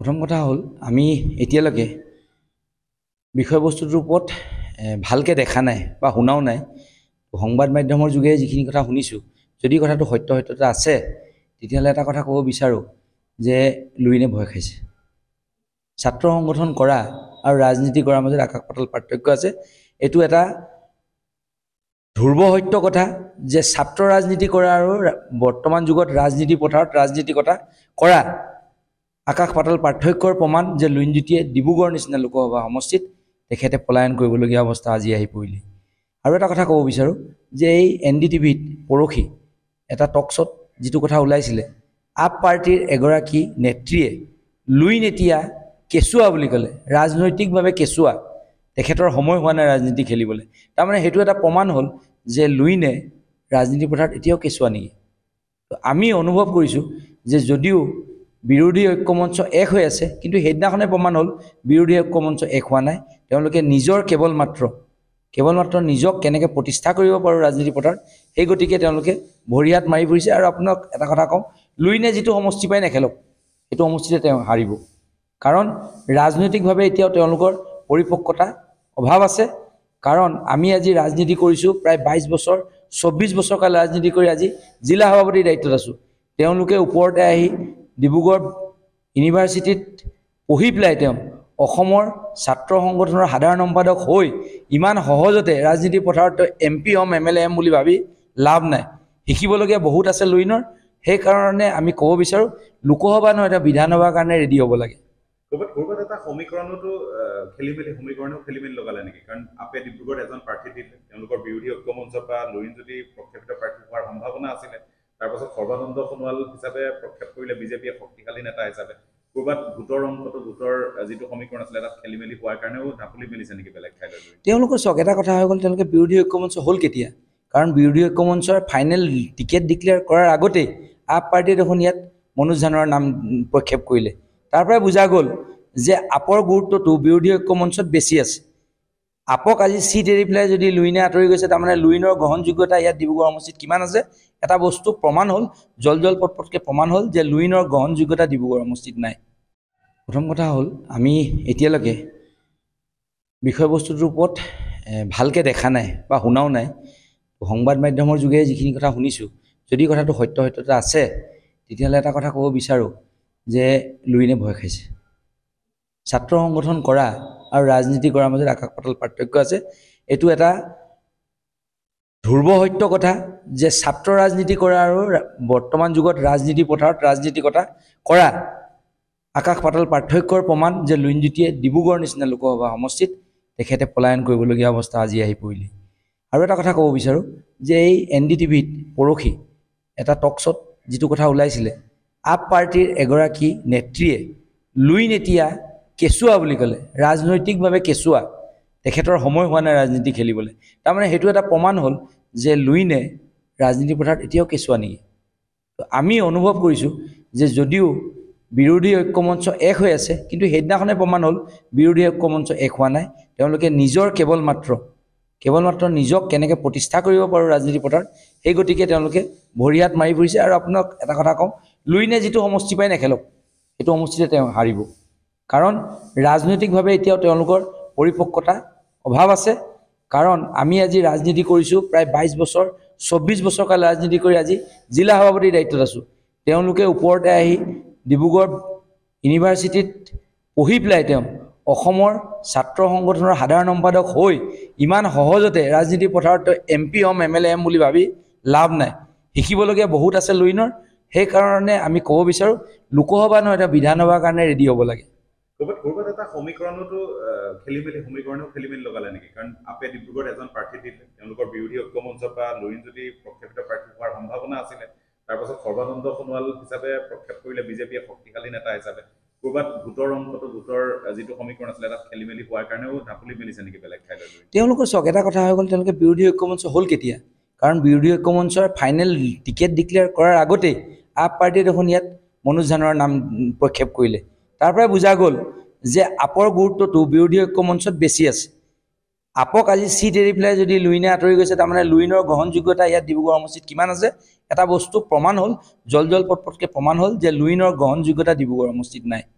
প্ৰথম কথা হ'ল আমি এতিয়ালৈকে বিষয়বস্তুটোৰ ওপৰত ভালকৈ দেখা নাই বা শুনাও নাই সংবাদ মাধ্যমৰ যোগেৰে যিখিনি কথা শুনিছোঁ যদি কথাটো সত্যসত্যতা আছে তেতিয়াহ'লে এটা কথা ক'ব বিচাৰোঁ যে লুইনে ভয় খাইছে ছাত্ৰ সংগঠন কৰা আৰু ৰাজনীতি কৰাৰ মাজত আকাশ পাতল পাৰ্থক্য আছে এইটো এটা ধ্ৰুৱ সত্য কথা যে ছাত্ৰ ৰাজনীতি কৰা আৰু বৰ্তমান যুগত ৰাজনীতি পথাৰত ৰাজনীতিকতা কৰা আকাশ পাতাল পাৰ্থক্যৰ প্ৰমাণ যে লুইনজ্যোতিয়ে ডিব্ৰুগড় নিচিনা লোকসভা সমষ্টিত তেখেতে পলায়ন কৰিবলগীয়া অৱস্থা আজি আহি পৰিলে আৰু এটা কথা ক'ব বিচাৰোঁ যে এই এন ডি টিভিত পৰহি এটা টক শ্ব'ত যিটো কথা ওলাইছিলে আপ পাৰ্টীৰ এগৰাকী নেত্ৰীয়ে লুইন এতিয়া কেঁচুৱা বুলি ক'লে ৰাজনৈতিকভাৱে কেঁচুৱা তেখেতৰ সময় হোৱা নাই ৰাজনীতি খেলিবলৈ তাৰমানে সেইটো এটা প্ৰমাণ হ'ল যে লুইনে ৰাজনীতি পথাৰত এতিয়াও কেঁচুৱা নেকি আমি অনুভৱ কৰিছোঁ যে যদিও বিৰোধী ঐক্যমঞ্চ এক হৈ আছে কিন্তু সেইদিনাখনে প্ৰমাণ হ'ল বিৰোধী ঐক্যমঞ্চ এক হোৱা নাই তেওঁলোকে নিজৰ কেৱল মাত্ৰ কেৱল মাত্ৰ নিজক কেনেকৈ প্ৰতিষ্ঠা কৰিব পাৰোঁ ৰাজনীতি পথাৰত সেই গতিকে তেওঁলোকে ভৰি হাত মাৰি ফুৰিছে আৰু আপোনাক এটা কথা কওঁ লুইনে যিটো সমষ্টি পাই নেখেলক সেইটো সমষ্টিতে তেওঁ হাৰিব কাৰণ ৰাজনৈতিকভাৱে এতিয়াও তেওঁলোকৰ পৰিপক্কতা অভাৱ আছে কাৰণ আমি আজি ৰাজনীতি কৰিছোঁ প্ৰায় বাইছ বছৰ চৌব্বিছ বছৰ কাল ৰাজনীতি কৰি আজি জিলা সভাপতিৰ দায়িত্বত আছোঁ তেওঁলোকে ওপৰতে আহি ডিব্ৰুগড় ইউনিভাৰ্চিটিত পঢ়ি পেলাই তেওঁ অসমৰ ছাত্ৰ সংগঠনৰ সাধাৰণ সম্পাদক হৈ ইমান সহজতে ৰাজনীতি পথাৰত তেওঁ এম পি হ'ম এম এল এ হ'ম বুলি ভাবি লাভ নাই শিকিবলগীয়া বহুত আছে লুইনৰ সেইকাৰণে আমি ক'ব বিচাৰোঁ লোকসভা নহয় এতিয়া বিধানসভাৰ কাৰণে ৰেডি হ'ব লাগে ডিব্ৰুগড়ত এজন প্ৰাৰ্থী দিলে তেওঁলোকৰ বিৰোধী ঐক্য মঞ্চৰ পৰা লুইন যদি প্ৰক্ষেপিত প্ৰাৰ্থী হোৱাৰ সম্ভাৱনা আছিলে তাৰপাছত সৰ্বানন্দ সোণোৱাল হিচাপে প্ৰক্ষেপ কৰিলে বিজেপিয়ে শক্তিশালী নেতা হিচাপে ক'ৰবাত ভোটৰ অংশটো ভোটৰ যিটো সমীকৰণ আছিলে তাত খেলি মেলি হোৱাৰ কাৰণেও ঢাপলি মেলিছে নেকি বেলেগ ঠাইলৈ তেওঁলোকৰ চক এটা কথা হৈ গ'ল তেওঁলোকে বিৰোধী ঐক্য মঞ্চ হ'ল কেতিয়া কাৰণ বিৰোধী ঐক্য মঞ্চৰ ফাইনেল টিকেট ডিক্লেয়াৰ কৰাৰ আগতেই আপ পাৰ্টীয়ে দেখোন ইয়াত মনোজ ধানৰ নাম প্ৰক্ষেপ কৰিলে তাৰ পৰাই বুজা গ'ল যে আপৰ গুৰুত্বটো বিৰোধী ঐক্য মঞ্চত বেছি আছে আপক আজি চিট এৰি পেলাই যদি লুইনে আঁতৰি গৈছে তাৰমানে লুইনৰ গ্ৰহণযোগ্যতা ইয়াত ডিব্ৰুগড় সমষ্টিত কিমান আছে এটা বস্তু প্ৰমাণ হ'ল জল জল পট পটকৈ প্ৰমাণ হ'ল যে লুইনৰ গ্ৰহণযোগ্যতা ডিব্ৰুগড় সমষ্টিত নাই প্ৰথম কথা হ'ল আমি এতিয়ালৈকে বিষয়বস্তুটোৰ ওপৰত ভালকৈ দেখা নাই বা শুনাও নাই সংবাদ মাধ্যমৰ যোগেৰে যিখিনি কথা শুনিছোঁ যদি কথাটো সত্য সত্যতা আছে তেতিয়াহ'লে এটা কথা ক'ব বিচাৰোঁ যে লুইনে ভয় খাইছে ছাত্ৰ সংগঠন কৰা আৰু ৰাজনীতি কৰাৰ মাজত আকাশ পাতল পাৰ্থক্য আছে এইটো এটা ধ্ৰুৱ সত্য কথা যে ছাত্ৰ ৰাজনীতি কৰা আৰু বৰ্তমান যুগত ৰাজনীতি পথাৰত ৰাজনীতি কথা কৰা আকাশ পাতল পাৰ্থক্যৰ প্ৰমাণ যে লুইনজ্যোতিয়ে ডিব্ৰুগড়ৰ নিচিনা লোকসভা সমষ্টিত তেখেতে পলায়ন কৰিবলগীয়া অৱস্থা আজি আহি পৰিলে আৰু এটা কথা ক'ব বিচাৰোঁ যে এই এন ডি টিভিত পৰহি এটা টক শ্ব'ত যিটো কথা ওলাইছিলে আপ পাৰ্টিৰ এগৰাকী নেত্ৰীয়ে লুইন এতিয়া কেঁচুৱা বুলি ক'লে ৰাজনৈতিকভাৱে কেঁচুৱা তেখেতৰ সময় হোৱা নাই ৰাজনীতি খেলিবলৈ তাৰমানে সেইটো এটা প্ৰমাণ হ'ল যে লুইনে ৰাজনীতি পথাৰত এতিয়াও কেঁচুৱা নেকি আমি অনুভৱ কৰিছোঁ যে যদিও বিৰোধী ঐক্যমঞ্চ এক হৈ আছে কিন্তু সেইদিনাখনে প্ৰমাণ হ'ল বিৰোধী ঐক্যমঞ্চ এক হোৱা নাই তেওঁলোকে নিজৰ কেৱল মাত্ৰ কেৱল মাত্ৰ নিজক কেনেকৈ প্ৰতিষ্ঠা কৰিব পাৰোঁ ৰাজনীতি পথাৰত সেই গতিকে তেওঁলোকে ভৰি হাত মাৰি ফুৰিছে আৰু আপোনাক এটা কথা কওঁ লুইনে যিটো সমষ্টি পাই নেখেলক সেইটো সমষ্টিতে তেওঁ হাৰিব কাৰণ ৰাজনৈতিকভাৱে এতিয়াও তেওঁলোকৰ পৰিপক্কতা অভাৱ আছে কাৰণ আমি আজি ৰাজনীতি কৰিছোঁ প্ৰায় বাইছ বছৰ চৌব্বিছ বছৰ কাল ৰাজনীতি কৰি আজি জিলা সভাপতিৰ দায়িত্বত আছোঁ তেওঁলোকে ওপৰতে আহি ডিব্ৰুগড় ইউনিভাৰ্চিটিত পঢ়ি পেলাই তেওঁ অসমৰ ছাত্ৰ সংগঠনৰ সাধাৰণ সম্পাদক হৈ ইমান সহজতে ৰাজনীতি পথাৰত তেওঁ এম পি হ'ম এম এল এ হ'ম বুলি ভাবি লাভ নাই শিকিবলগীয়া বহুত আছে লুইনৰ সেইকাৰণে আমি ক'ব বিচাৰোঁ লোকসভা নহয় এতিয়া বিধানসভাৰ কাৰণে ৰেডি হ'ব লাগে ক'ৰবাত ক'ৰবাত এটা সমীকৰণতো খেলি মেলি সমীকৰণেও খেলি মেলি লগালে নেকি কাৰণ আপে ডিব্ৰুগড়ত এজন প্ৰাৰ্থী দিলে তেওঁলোকৰ বিৰোধী ঐক্য মঞ্চৰ পৰা লুৰিণ যদি প্ৰক্ষেপিত প্ৰাৰ্থী হোৱাৰ সম্ভাৱনা আছিলে তাৰপাছত সৰ্বানন্দ সোণোৱাল হিচাপে প্ৰক্ষেপ কৰিলে বিজেপিয়ে শক্তিশালী নেতা হিচাপে ক'ৰবাত ভোটৰ অংশটো গোটৰ যিটো সমীকৰণ আছিলে তাত খেলি মেলি হোৱাৰ কাৰণেও ঢাপলি মেলিছে নেকি বেলেগ ঠাইলৈ তেওঁলোকৰ চক এটা কথা হৈ গ'ল তেওঁলোকে বিৰোধী ঐক্য মঞ্চ হ'ল কেতিয়া কাৰণ বিৰোধী ঐক্য মঞ্চৰ ফাইনেল টিকেট ডিক্লেয়াৰ কৰাৰ আগতেই আপ পাৰ্টীয়ে দেখোন ইয়াত মনোজ ধানৰ নাম প্ৰক্ষেপ কৰিলে তাৰ পৰাই বুজা গ'ল যে আপৰ গুৰুত্বটো বিৰোধী ঐক্য মঞ্চত বেছি আছে আপক আজি চিট এৰি পেলাই যদি লুইনে আঁতৰি গৈছে তাৰমানে লুইনৰ গ্ৰহণযোগ্যতা ইয়াত ডিব্ৰুগড় সমষ্টিত কিমান আছে এটা বস্তু প্ৰমাণ হ'ল জল জল পটপটকৈ প্ৰমাণ হ'ল যে লুইনৰ গ্ৰহণযোগ্যতা ডিব্ৰুগড় সমষ্টিত নাই